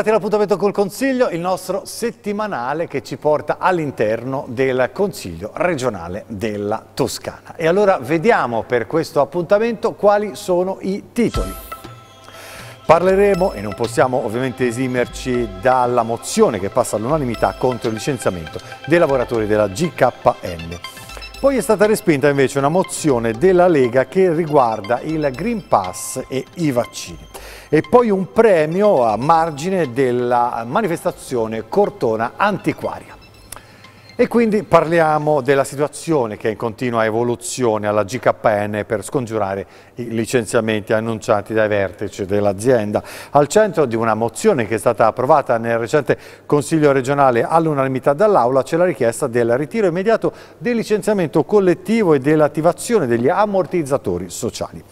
Bentrovati all'appuntamento col Consiglio, il nostro settimanale che ci porta all'interno del Consiglio regionale della Toscana. E allora vediamo per questo appuntamento quali sono i titoli. Parleremo, e non possiamo ovviamente esimerci dalla mozione che passa all'unanimità contro il licenziamento dei lavoratori della GKN. Poi è stata respinta invece una mozione della Lega che riguarda il Green Pass e i vaccini. E poi un premio a margine della manifestazione Cortona Antiquaria. E quindi parliamo della situazione che è in continua evoluzione alla GKN per scongiurare i licenziamenti annunciati dai vertici dell'azienda. Al centro di una mozione che è stata approvata nel recente Consiglio regionale all'unanimità dall'Aula c'è la richiesta del ritiro immediato del licenziamento collettivo e dell'attivazione degli ammortizzatori sociali.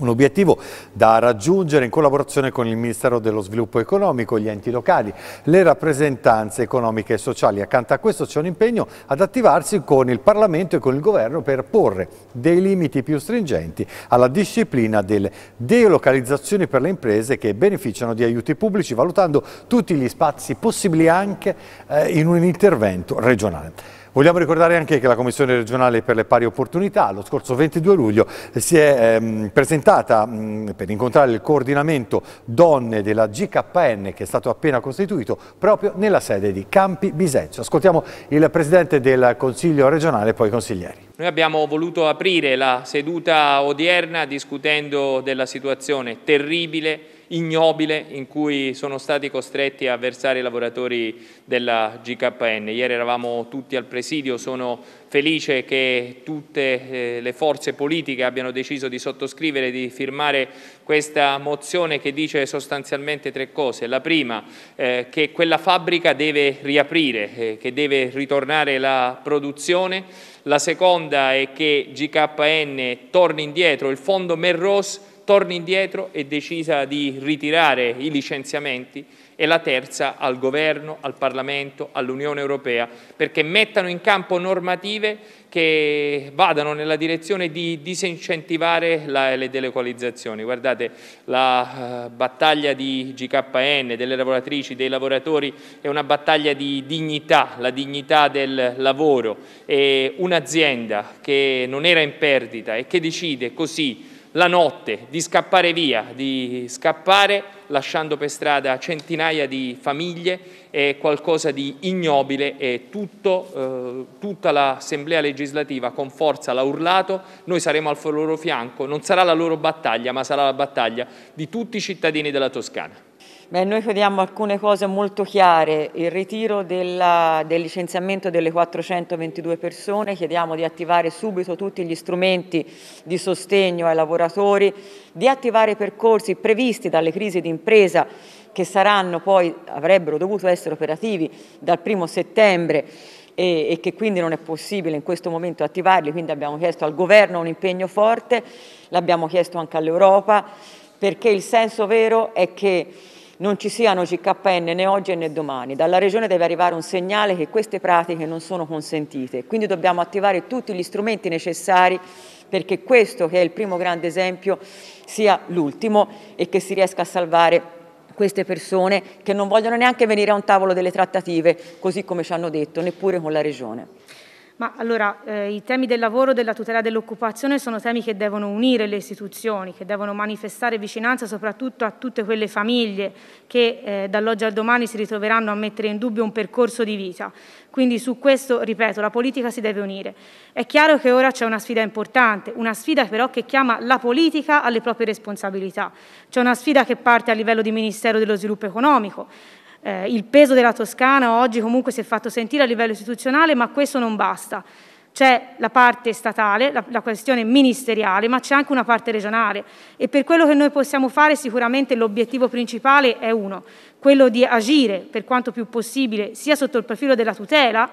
Un obiettivo da raggiungere in collaborazione con il Ministero dello Sviluppo Economico, gli enti locali, le rappresentanze economiche e sociali. Accanto a questo c'è un impegno ad attivarsi con il Parlamento e con il Governo per porre dei limiti più stringenti alla disciplina delle delocalizzazioni per le imprese che beneficiano di aiuti pubblici, valutando tutti gli spazi possibili anche eh, in un intervento regionale. Vogliamo ricordare anche che la Commissione regionale per le pari opportunità lo scorso 22 luglio si è ehm, presentata mh, per incontrare il coordinamento donne della GKN che è stato appena costituito proprio nella sede di Campi Biseccio. Ascoltiamo il Presidente del Consiglio regionale e poi i consiglieri. Noi abbiamo voluto aprire la seduta odierna discutendo della situazione terribile ignobile in cui sono stati costretti a versare i lavoratori della GKN. Ieri eravamo tutti al presidio, sono felice che tutte eh, le forze politiche abbiano deciso di sottoscrivere, e di firmare questa mozione che dice sostanzialmente tre cose. La prima, eh, che quella fabbrica deve riaprire, eh, che deve ritornare la produzione. La seconda è che GKN torni indietro, il fondo Merros torni indietro e decisa di ritirare i licenziamenti e la terza al governo, al Parlamento, all'Unione Europea, perché mettano in campo normative che vadano nella direzione di disincentivare la, le delocalizzazioni. Guardate, la uh, battaglia di GKN, delle lavoratrici, dei lavoratori, è una battaglia di dignità, la dignità del lavoro. E un'azienda che non era in perdita e che decide così la notte, di scappare via, di scappare lasciando per strada centinaia di famiglie è qualcosa di ignobile e tutto, eh, tutta l'Assemblea legislativa con forza l'ha urlato, noi saremo al loro fianco, non sarà la loro battaglia ma sarà la battaglia di tutti i cittadini della Toscana. Beh, noi chiediamo alcune cose molto chiare, il ritiro della, del licenziamento delle 422 persone, chiediamo di attivare subito tutti gli strumenti di sostegno ai lavoratori, di attivare i percorsi previsti dalle crisi di impresa che saranno poi, avrebbero dovuto essere operativi dal primo settembre e, che quindi non è possibile in questo momento attivarli, quindi abbiamo chiesto al governo un impegno forte, l'abbiamo chiesto anche all'Europa, perché il senso vero è che non ci siano CKN né oggi né domani. Dalla Regione deve arrivare un segnale che queste pratiche non sono consentite. Quindi dobbiamo attivare tutti gli strumenti necessari perché questo, che è il primo grande esempio, sia l'ultimo e che si riesca a salvare queste persone che non vogliono neanche venire a un tavolo delle trattative, così come ci hanno detto, neppure con la Regione. Ma allora eh, i temi del lavoro e della tutela dell'occupazione sono temi che devono unire le istituzioni, che devono manifestare vicinanza soprattutto a tutte quelle famiglie che eh, dall'oggi al domani si ritroveranno a mettere in dubbio un percorso di vita. Quindi su questo, ripeto, la politica si deve unire. È chiaro che ora c'è una sfida importante, una sfida però che chiama la politica alle proprie responsabilità. C'è una sfida che parte a livello di Ministero dello Sviluppo Economico, eh, il peso della Toscana oggi comunque si è fatto sentire a livello istituzionale, ma questo non basta. C'è la parte statale, la, la questione ministeriale, ma c'è anche una parte regionale e per quello che noi possiamo fare sicuramente l'obiettivo principale è uno, quello di agire per quanto più possibile sia sotto il profilo della tutela,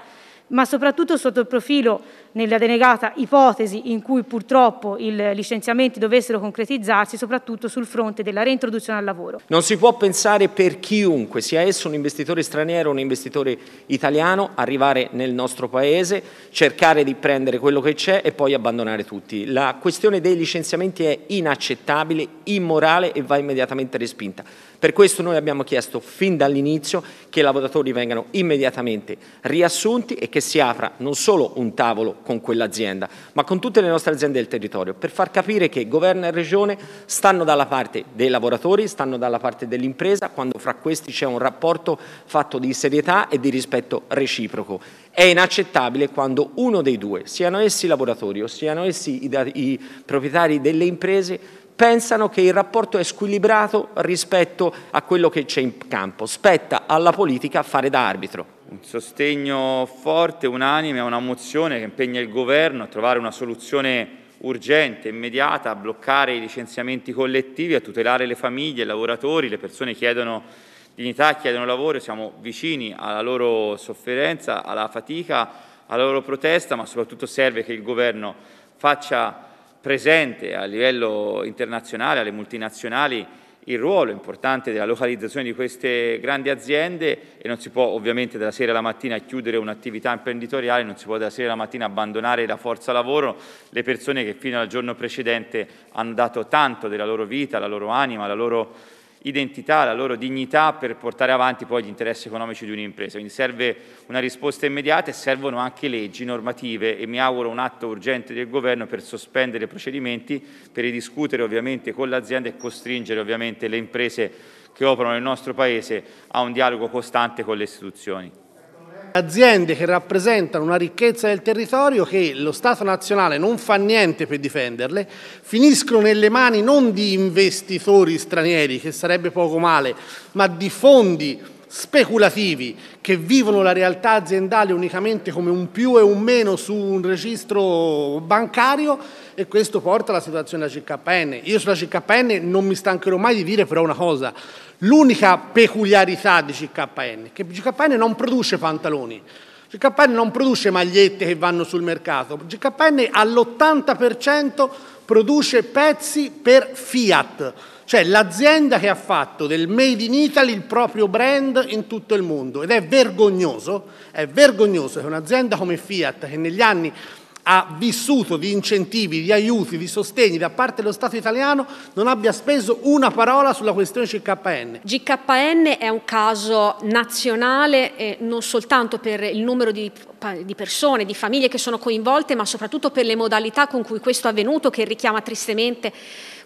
ma soprattutto sotto il profilo nella denegata ipotesi in cui purtroppo i licenziamenti dovessero concretizzarsi, soprattutto sul fronte della reintroduzione al lavoro. Non si può pensare per chiunque, sia esso un investitore straniero o un investitore italiano, arrivare nel nostro Paese, cercare di prendere quello che c'è e poi abbandonare tutti. La questione dei licenziamenti è inaccettabile, immorale e va immediatamente respinta. Per questo noi abbiamo chiesto fin dall'inizio che i lavoratori vengano immediatamente riassunti e che che si apra non solo un tavolo con quell'azienda, ma con tutte le nostre aziende del territorio, per far capire che governo e regione stanno dalla parte dei lavoratori, stanno dalla parte dell'impresa, quando fra questi c'è un rapporto fatto di serietà e di rispetto reciproco. È inaccettabile quando uno dei due, siano essi i lavoratori o siano essi i, i proprietari delle imprese, pensano che il rapporto è squilibrato rispetto a quello che c'è in campo. Spetta alla politica fare da arbitro un sostegno forte, unanime a una mozione che impegna il governo a trovare una soluzione urgente, immediata, a bloccare i licenziamenti collettivi, a tutelare le famiglie, i lavoratori, le persone chiedono dignità, chiedono lavoro, siamo vicini alla loro sofferenza, alla fatica, alla loro protesta, ma soprattutto serve che il governo faccia presente a livello internazionale, alle multinazionali, il ruolo importante della localizzazione di queste grandi aziende e non si può ovviamente dalla sera alla mattina chiudere un'attività imprenditoriale, non si può dalla sera alla mattina abbandonare la forza lavoro, le persone che fino al giorno precedente hanno dato tanto della loro vita, la loro anima, la loro identità, la loro dignità per portare avanti poi gli interessi economici di un'impresa. Quindi serve una risposta immediata e servono anche leggi normative e mi auguro un atto urgente del governo per sospendere i procedimenti, per ridiscutere ovviamente con l'azienda e costringere ovviamente le imprese che operano nel nostro Paese a un dialogo costante con le istituzioni aziende che rappresentano una ricchezza del territorio che lo Stato nazionale non fa niente per difenderle, finiscono nelle mani non di investitori stranieri, che sarebbe poco male, ma di fondi speculativi che vivono la realtà aziendale unicamente come un più e un meno su un registro bancario e questo porta alla situazione della CKN. Io sulla CKN non mi stancherò mai di dire però una cosa, l'unica peculiarità di CKN è che CKN non produce pantaloni, CKN non produce magliette che vanno sul mercato, CKN all'80% produce pezzi per Fiat cioè l'azienda che ha fatto del Made in Italy il proprio brand in tutto il mondo ed è vergognoso, è vergognoso che un'azienda come Fiat che negli anni ha vissuto di incentivi, di aiuti, di sostegni da parte dello Stato italiano non abbia speso una parola sulla questione GKN. GKN è un caso nazionale eh, non soltanto per il numero di di persone, di famiglie che sono coinvolte, ma soprattutto per le modalità con cui questo è avvenuto, che richiama tristemente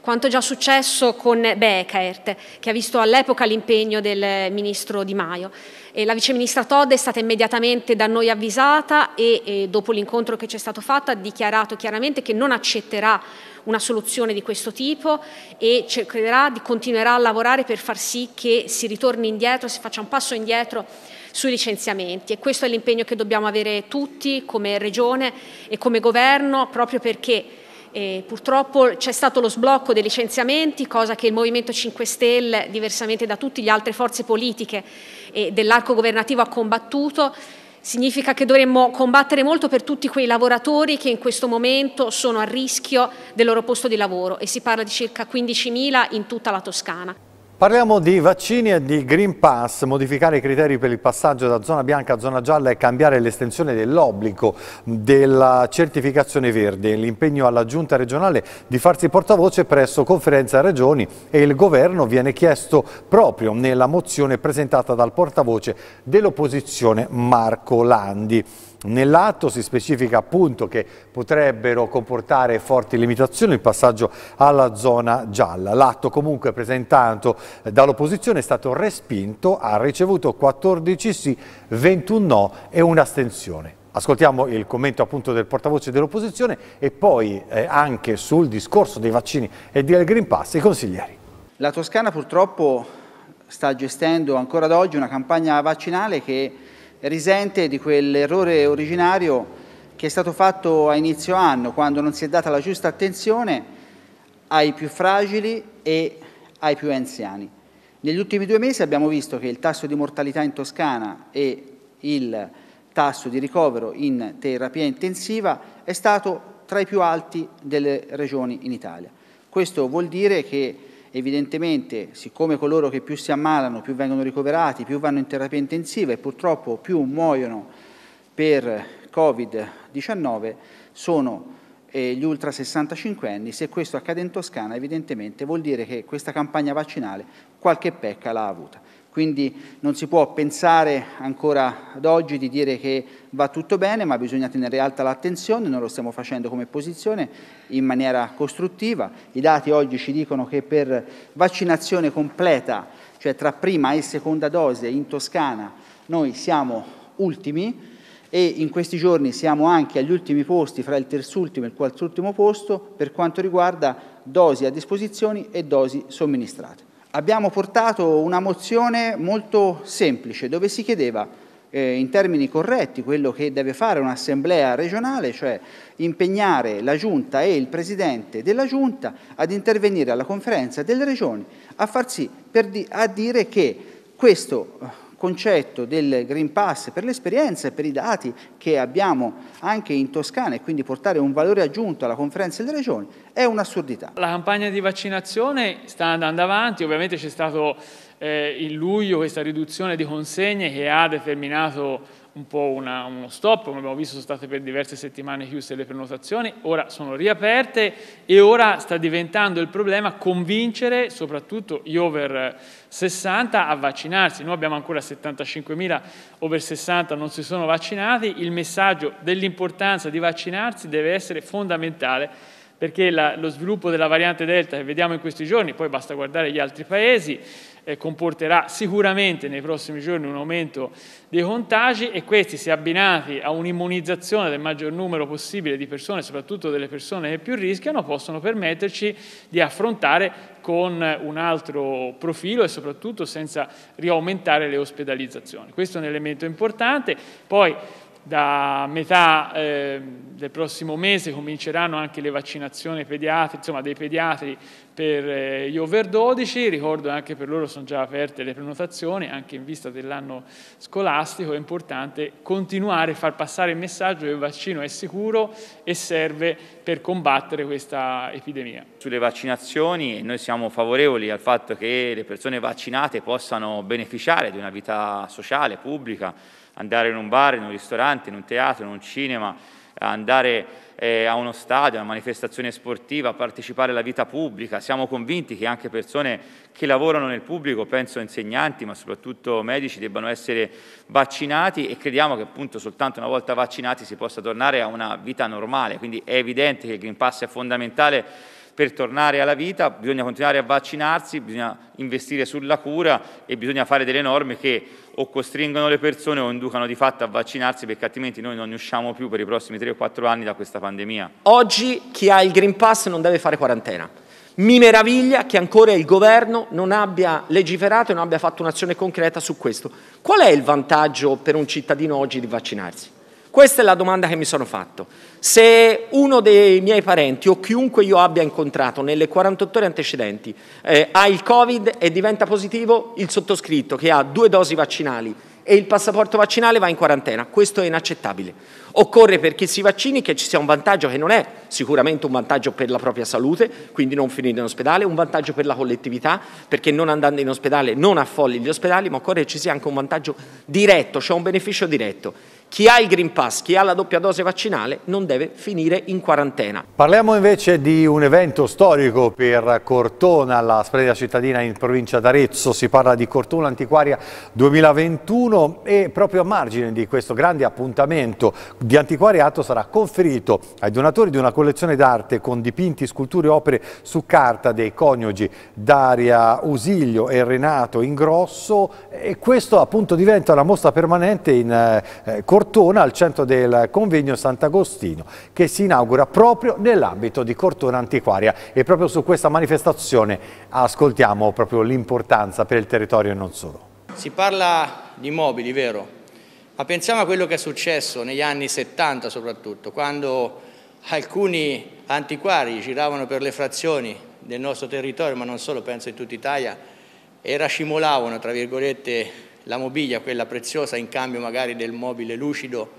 quanto già successo con Beckert, che ha visto all'epoca l'impegno del ministro Di Maio. E la viceministra Todd è stata immediatamente da noi avvisata e, e dopo l'incontro che ci è stato fatto ha dichiarato chiaramente che non accetterà una soluzione di questo tipo e cercherà di continuerà a lavorare per far sì che si ritorni indietro, si faccia un passo indietro sui licenziamenti e questo è l'impegno che dobbiamo avere tutti come Regione e come Governo proprio perché e eh, purtroppo c'è stato lo sblocco dei licenziamenti, cosa che il Movimento 5 Stelle, diversamente da tutte le altre forze politiche e dell'arco governativo, ha combattuto. Significa che dovremmo combattere molto per tutti quei lavoratori che in questo momento sono a rischio del loro posto di lavoro e si parla di circa 15.000 in tutta la Toscana. Parliamo di vaccini e di Green Pass, modificare i criteri per il passaggio da zona bianca a zona gialla e cambiare l'estensione dell'obbligo della certificazione verde. L'impegno alla Giunta regionale di farsi portavoce presso Conferenza Regioni e il Governo viene chiesto proprio nella mozione presentata dal portavoce dell'opposizione Marco Landi. Nell'atto si specifica appunto che potrebbero comportare forti limitazioni il passaggio alla zona gialla. L'atto comunque presentato eh, dall'opposizione è stato respinto, ha ricevuto 14 sì, 21 no e un'astensione. Ascoltiamo il commento appunto del portavoce dell'opposizione e poi eh, anche sul discorso dei vaccini e del Green Pass i consiglieri. La Toscana purtroppo sta gestendo ancora ad oggi una campagna vaccinale che risente di quell'errore originario che è stato fatto a inizio anno, quando non si è data la giusta attenzione ai più fragili e ai più anziani. Negli ultimi due mesi abbiamo visto che il tasso di mortalità in Toscana e il tasso di ricovero in terapia intensiva è stato tra i più alti delle regioni in Italia. Questo vuol dire che evidentemente siccome coloro che più si ammalano, più vengono ricoverati, più vanno in terapia intensiva e purtroppo più muoiono per Covid-19 sono eh, gli ultra 65 anni, se questo accade in Toscana evidentemente vuol dire che questa campagna vaccinale qualche pecca l'ha avuta. Quindi non si può pensare ancora ad oggi di dire che va tutto bene, ma bisogna tenere alta l'attenzione, noi lo stiamo facendo come posizione in maniera costruttiva. I dati oggi ci dicono che per vaccinazione completa, cioè tra prima e seconda dose in Toscana, noi siamo ultimi e in questi giorni siamo anche agli ultimi posti, fra il terzultimo e il quartultimo posto, per quanto riguarda dosi a disposizione e dosi somministrate abbiamo portato una mozione molto semplice dove si chiedeva eh, in termini corretti quello che deve fare un'assemblea regionale, cioè impegnare la Giunta e il Presidente della Giunta ad intervenire alla conferenza delle regioni a far sì, per di, a dire che questo concetto del Green Pass per l'esperienza e per i dati che abbiamo anche in Toscana e quindi portare un valore aggiunto alla conferenza delle regioni è un'assurdità. La campagna di vaccinazione sta andando avanti, ovviamente c'è stato eh, in luglio questa riduzione di consegne che ha determinato un po' una, uno stop, come abbiamo visto sono state per diverse settimane chiuse le prenotazioni, ora sono riaperte e ora sta diventando il problema convincere soprattutto gli over 60 a vaccinarsi. Noi abbiamo ancora 75.000 over 60 non si sono vaccinati, il messaggio dell'importanza di vaccinarsi deve essere fondamentale perché la, lo sviluppo della variante Delta che vediamo in questi giorni, poi basta guardare gli altri paesi, eh, comporterà sicuramente nei prossimi giorni un aumento dei contagi e questi se abbinati a un'immunizzazione del maggior numero possibile di persone, soprattutto delle persone che più rischiano, possono permetterci di affrontare con un altro profilo e soprattutto senza riaumentare le ospedalizzazioni. Questo è un elemento importante. Poi da metà eh, del prossimo mese cominceranno anche le vaccinazioni pediatri, insomma, dei pediatri per eh, gli over 12, ricordo anche per loro sono già aperte le prenotazioni, anche in vista dell'anno scolastico è importante continuare a far passare il messaggio che il vaccino è sicuro e serve per combattere questa epidemia. Sulle vaccinazioni noi siamo favorevoli al fatto che le persone vaccinate possano beneficiare di una vita sociale, pubblica, andare in un bar, in un ristorante, in un teatro, in un cinema, andare eh, a uno stadio, a una manifestazione sportiva, partecipare alla vita pubblica. Siamo convinti che anche persone che lavorano nel pubblico, penso insegnanti, ma soprattutto medici, debbano essere vaccinati e crediamo che appunto soltanto una volta vaccinati si possa tornare a una vita normale. Quindi è evidente che il Green Pass è fondamentale per tornare alla vita bisogna continuare a vaccinarsi, bisogna investire sulla cura e bisogna fare delle norme che o costringono le persone o inducano di fatto a vaccinarsi perché altrimenti noi non ne usciamo più per i prossimi 3 o 4 anni da questa pandemia. Oggi chi ha il Green Pass non deve fare quarantena. Mi meraviglia che ancora il governo non abbia legiferato e non abbia fatto un'azione concreta su questo. Qual è il vantaggio per un cittadino oggi di vaccinarsi? Questa è la domanda che mi sono fatto. Se uno dei miei parenti o chiunque io abbia incontrato nelle 48 ore antecedenti eh, ha il Covid e diventa positivo, il sottoscritto che ha due dosi vaccinali e il passaporto vaccinale va in quarantena. Questo è inaccettabile. Occorre per chi si vaccini che ci sia un vantaggio che non è sicuramente un vantaggio per la propria salute, quindi non finire in ospedale, un vantaggio per la collettività, perché non andando in ospedale non affolli gli ospedali, ma occorre che ci sia anche un vantaggio diretto, cioè un beneficio diretto chi ha il Green Pass, chi ha la doppia dose vaccinale, non deve finire in quarantena. Parliamo invece di un evento storico per Cortona, la splendida cittadina in provincia d'Arezzo. Si parla di Cortona Antiquaria 2021 e proprio a margine di questo grande appuntamento di antiquariato sarà conferito ai donatori di una collezione d'arte con dipinti, sculture e opere su carta dei coniugi Daria Usilio e Renato Ingrosso e questo appunto diventa una mostra permanente in eh, Cortona Cortona al centro del convegno Sant'Agostino che si inaugura proprio nell'ambito di Cortona Antiquaria e proprio su questa manifestazione ascoltiamo proprio l'importanza per il territorio e non solo. Si parla di mobili, vero? Ma pensiamo a quello che è successo negli anni 70 soprattutto, quando alcuni antiquari giravano per le frazioni del nostro territorio, ma non solo, penso in tutta Italia, e racimolavano, tra virgolette, la mobilia, quella preziosa, in cambio magari del mobile lucido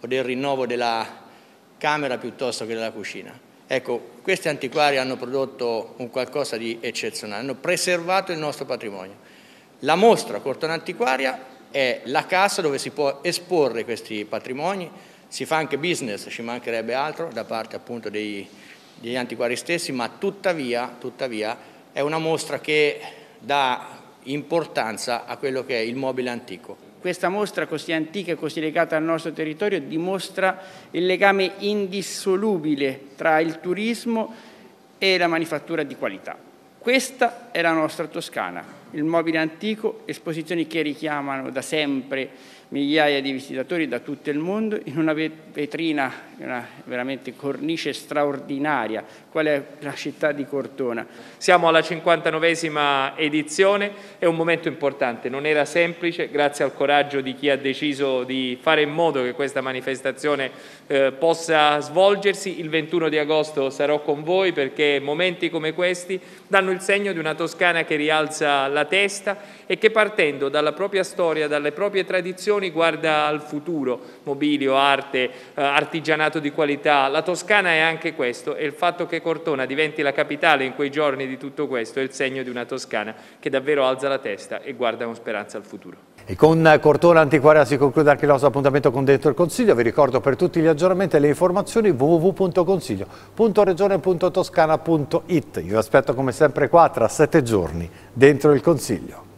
o del rinnovo della camera piuttosto che della cucina. Ecco, questi antiquari hanno prodotto un qualcosa di eccezionale, hanno preservato il nostro patrimonio. La mostra Cortona Antiquaria è la casa dove si può esporre questi patrimoni, si fa anche business, ci mancherebbe altro da parte appunto dei, degli antiquari stessi, ma tuttavia, tuttavia è una mostra che dà importanza a quello che è il mobile antico. Questa mostra così antica e così legata al nostro territorio dimostra il legame indissolubile tra il turismo e la manifattura di qualità. Questa è la nostra Toscana, il mobile antico, esposizioni che richiamano da sempre migliaia di visitatori da tutto il mondo in una vetrina, una veramente cornice straordinaria, quale è la città di Cortona. Siamo alla 59esima edizione, è un momento importante, non era semplice, grazie al coraggio di chi ha deciso di fare in modo che questa manifestazione eh, possa svolgersi. Il 21 di agosto sarò con voi perché momenti come questi danno il segno di una Toscana che rialza la alla testa e che partendo dalla propria storia, dalle proprie tradizioni guarda al futuro, mobilio, arte, eh, artigianato di qualità. La Toscana è anche questo e il fatto che Cortona diventi la capitale in quei giorni di tutto questo è il segno di una Toscana che davvero alza la testa e guarda con speranza al futuro. E con Cortona Antiquaria si conclude anche il nostro appuntamento con Dentro il Consiglio. Vi ricordo per tutti gli aggiornamenti e le informazioni www.consiglio.regione.toscana.it. Io vi aspetto come sempre qua tra sette giorni Dentro il Consiglio.